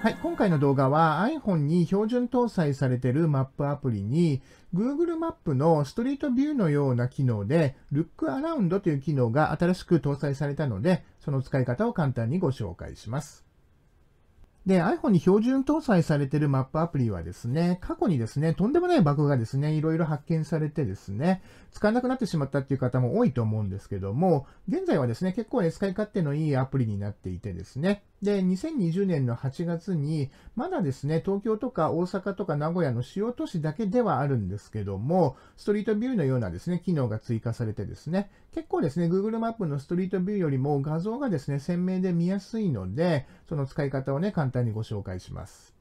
はい、今回の動画は iPhone に標準搭載されているマップアプリに Google マップのストリートビューのような機能で Look Around という機能が新しく搭載されたのでその使い方を簡単にご紹介します。で、iPhone に標準搭載されているマップアプリはですね、過去にですね、とんでもないバグがですね、いろいろ発見されてですね、使わなくなってしまったっていう方も多いと思うんですけども、現在はですね、結構使い勝手のいいアプリになっていてですね、で、2020年の8月に、まだですね、東京とか大阪とか名古屋の主要都市だけではあるんですけども、ストリートビューのようなですね、機能が追加されてですね、結構ですね、Google マップのストリートビューよりも画像がですね、鮮明で見やすいので、その使い方をね、簡単にご紹介します。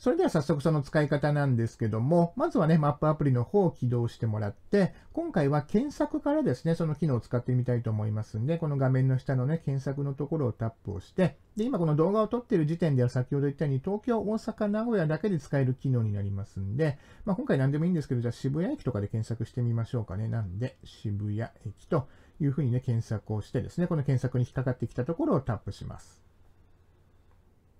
それでは早速その使い方なんですけども、まずはね、マップアプリの方を起動してもらって、今回は検索からですね、その機能を使ってみたいと思いますんで、この画面の下のね、検索のところをタップをして、で、今この動画を撮っている時点では先ほど言ったように、東京、大阪、名古屋だけで使える機能になりますんで、まあ、今回何でもいいんですけど、じゃあ渋谷駅とかで検索してみましょうかね。なんで、渋谷駅というふうにね、検索をしてですね、この検索に引っかかってきたところをタップします。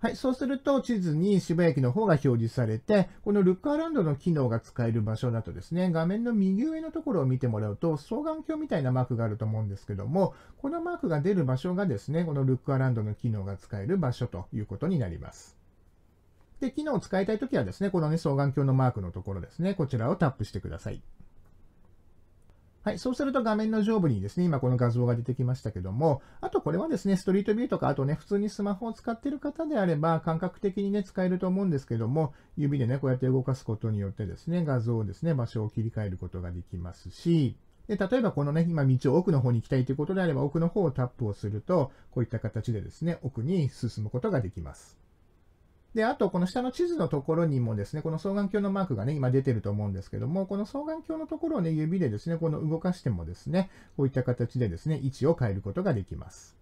はい、そうすると地図に渋谷駅の方が表示されて、このルックアラウンドの機能が使える場所だとですね、画面の右上のところを見てもらうと、双眼鏡みたいなマークがあると思うんですけども、このマークが出る場所がですね、このルックアラウンドの機能が使える場所ということになります。で、機能を使いたいときはですね、このね、双眼鏡のマークのところですね、こちらをタップしてください。はい。そうすると画面の上部にですね、今この画像が出てきましたけども、あとこれはですね、ストリートビューとか、あとね、普通にスマホを使ってる方であれば、感覚的にね、使えると思うんですけども、指でね、こうやって動かすことによってですね、画像をですね、場所を切り替えることができますし、で、例えばこのね、今道を奥の方に行きたいということであれば、奥の方をタップをすると、こういった形でですね、奥に進むことができます。で、あと、この下の地図のところにもですね、この双眼鏡のマークがね、今出てると思うんですけども、この双眼鏡のところをね、指でですね、この動かしてもですね、こういった形でですね、位置を変えることができます。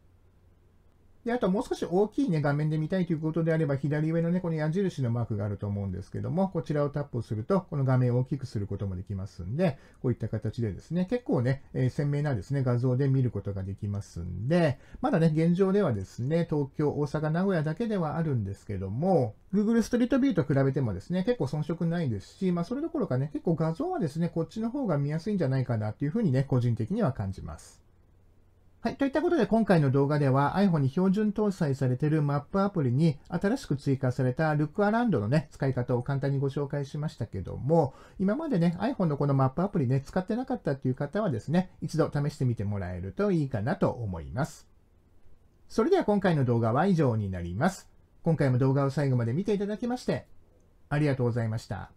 で、あともう少し大きい、ね、画面で見たいということであれば、左上のね、この矢印のマークがあると思うんですけども、こちらをタップすると、この画面を大きくすることもできますんで、こういった形でですね、結構ね、え鮮明なですね、画像で見ることができますんで、まだね、現状ではですね、東京、大阪、名古屋だけではあるんですけども、Google ストリートビューと比べてもですね、結構遜色ないですし、まあそれどころかね、結構画像はですね、こっちの方が見やすいんじゃないかなっていうふうにね、個人的には感じます。はい。といったことで今回の動画では iPhone に標準搭載されているマップアプリに新しく追加された Look Around のね、使い方を簡単にご紹介しましたけども、今までね、iPhone のこのマップアプリね、使ってなかったっていう方はですね、一度試してみてもらえるといいかなと思います。それでは今回の動画は以上になります。今回も動画を最後まで見ていただきまして、ありがとうございました。